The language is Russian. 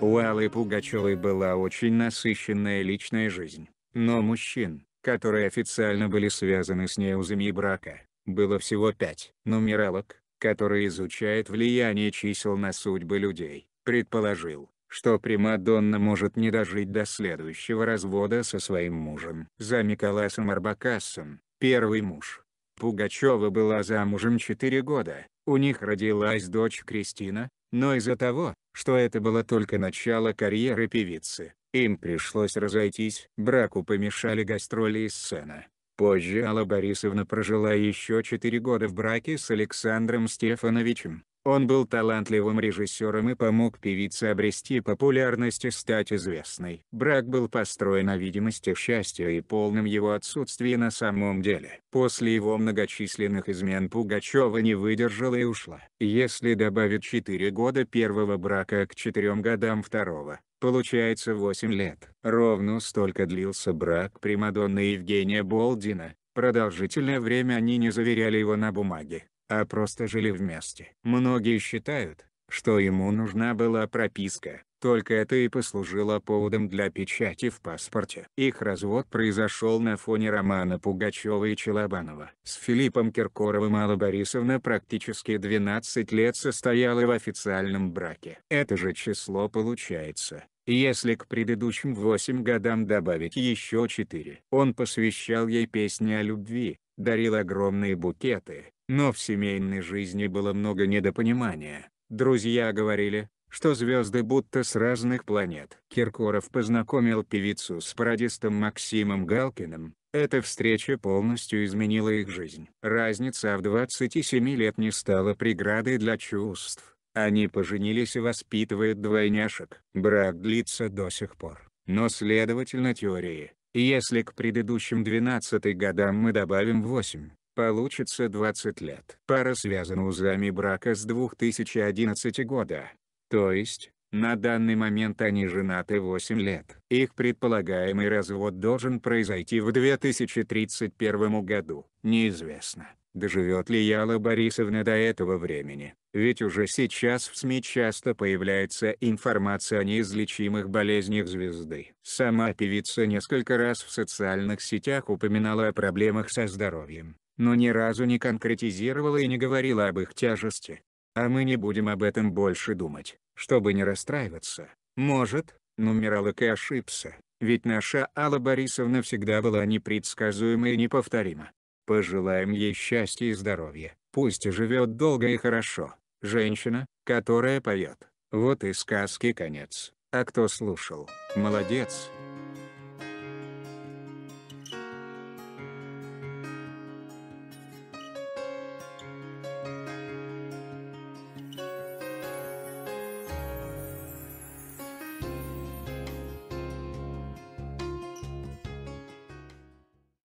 У Аллы Пугачевой была очень насыщенная личная жизнь, но мужчин, которые официально были связаны с ней узами брака, было всего пять. Нумеролог, который изучает влияние чисел на судьбы людей, предположил, что Примадонна может не дожить до следующего развода со своим мужем. За Миколасом Арбакасом, первый муж. Пугачева была замужем четыре года, у них родилась дочь Кристина, но из-за того, что это было только начало карьеры певицы, им пришлось разойтись. Браку помешали гастроли и сцена. Позже Алла Борисовна прожила еще четыре года в браке с Александром Стефановичем. Он был талантливым режиссером и помог певице обрести популярность и стать известной. Брак был построен на видимости счастья и полном его отсутствии на самом деле. После его многочисленных измен Пугачева не выдержала и ушла. Если добавить 4 года первого брака к 4 годам второго, получается 8 лет. Ровно столько длился брак Примадонны Евгения Болдина, Продолжительное время они не заверяли его на бумаге а просто жили вместе. Многие считают, что ему нужна была прописка, только это и послужило поводом для печати в паспорте. Их развод произошел на фоне романа Пугачева и Челобанова. С Филиппом Киркоровым Алла Борисовна практически 12 лет состояла в официальном браке. Это же число получается. Если к предыдущим 8 годам добавить еще 4. Он посвящал ей песни о любви, дарил огромные букеты, но в семейной жизни было много недопонимания. Друзья говорили, что звезды будто с разных планет. Киркоров познакомил певицу с пародистом Максимом Галкиным, эта встреча полностью изменила их жизнь. Разница в 27 лет не стала преградой для чувств. Они поженились и воспитывают двойняшек. Брак длится до сих пор. Но следовательно теории, если к предыдущим 12 годам мы добавим 8, Получится 20 лет. Пара связана узами брака с 2011 года. То есть, на данный момент они женаты 8 лет. Их предполагаемый развод должен произойти в 2031 году. Неизвестно, доживет ли Яла Борисовна до этого времени. Ведь уже сейчас в СМИ часто появляется информация о неизлечимых болезнях звезды. Сама певица несколько раз в социальных сетях упоминала о проблемах со здоровьем но ни разу не конкретизировала и не говорила об их тяжести. А мы не будем об этом больше думать, чтобы не расстраиваться. Может, нумеролог и ошибся, ведь наша Алла Борисовна всегда была непредсказуема и неповторима. Пожелаем ей счастья и здоровья, пусть живет долго и хорошо. Женщина, которая поет. Вот и сказки конец. А кто слушал, молодец.